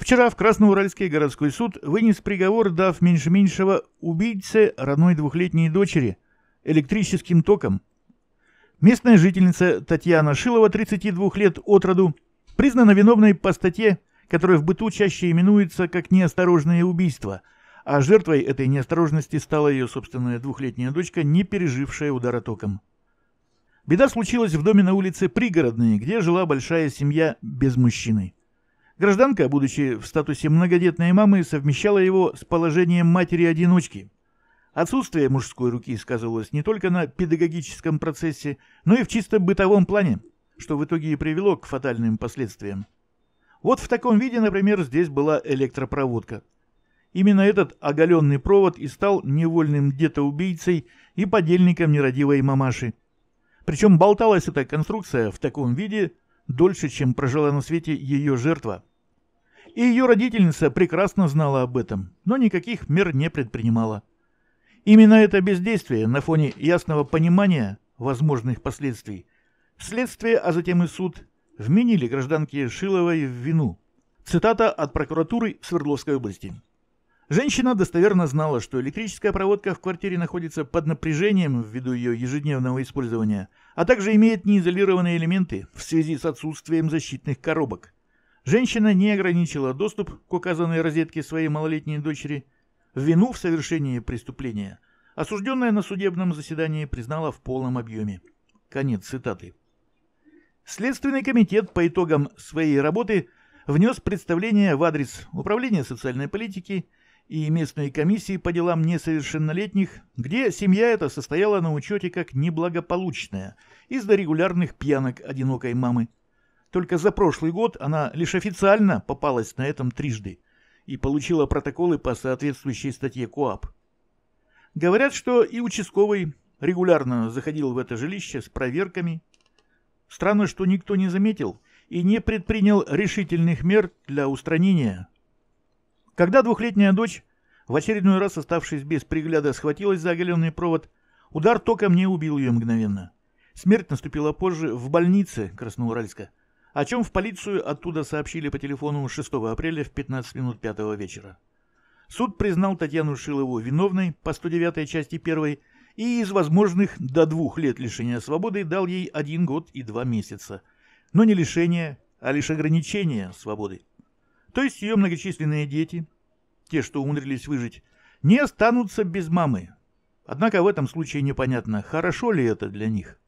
Вчера в Красноуральский городской суд вынес приговор, дав меньше меньшего убийце родной двухлетней дочери электрическим током. Местная жительница Татьяна Шилова, 32 лет от роду, признана виновной по статье, которая в быту чаще именуется как «неосторожное убийство», а жертвой этой неосторожности стала ее собственная двухлетняя дочка, не пережившая удара током. Беда случилась в доме на улице Пригородной, где жила большая семья без мужчины. Гражданка, будучи в статусе многодетной мамы, совмещала его с положением матери-одиночки. Отсутствие мужской руки сказывалось не только на педагогическом процессе, но и в чисто бытовом плане, что в итоге и привело к фатальным последствиям. Вот в таком виде, например, здесь была электропроводка. Именно этот оголенный провод и стал невольным детоубийцей и подельником нерадивой мамаши. Причем болталась эта конструкция в таком виде дольше, чем прожила на свете ее жертва – и ее родительница прекрасно знала об этом, но никаких мер не предпринимала. Именно это бездействие на фоне ясного понимания возможных последствий следствие, а затем и суд, вменили гражданке Шиловой в вину. Цитата от прокуратуры Свердловской области. Женщина достоверно знала, что электрическая проводка в квартире находится под напряжением ввиду ее ежедневного использования, а также имеет неизолированные элементы в связи с отсутствием защитных коробок – Женщина не ограничила доступ к указанной розетке своей малолетней дочери. Вину в совершении преступления осужденная на судебном заседании признала в полном объеме. Конец цитаты. Следственный комитет по итогам своей работы внес представление в адрес Управления социальной политики и местной комиссии по делам несовершеннолетних, где семья эта состояла на учете как неблагополучная из-за регулярных пьянок одинокой мамы – только за прошлый год она лишь официально попалась на этом трижды и получила протоколы по соответствующей статье КОАП. Говорят, что и участковый регулярно заходил в это жилище с проверками. Странно, что никто не заметил и не предпринял решительных мер для устранения. Когда двухлетняя дочь, в очередной раз оставшись без пригляда, схватилась за оголенный провод, удар током не убил ее мгновенно. Смерть наступила позже в больнице Красноуральска – о чем в полицию оттуда сообщили по телефону 6 апреля в 15 минут 5 вечера. Суд признал Татьяну Шилову виновной по 109 части 1 и из возможных до двух лет лишения свободы дал ей один год и два месяца. Но не лишение, а лишь ограничение свободы. То есть ее многочисленные дети, те, что умудрились выжить, не останутся без мамы. Однако в этом случае непонятно, хорошо ли это для них.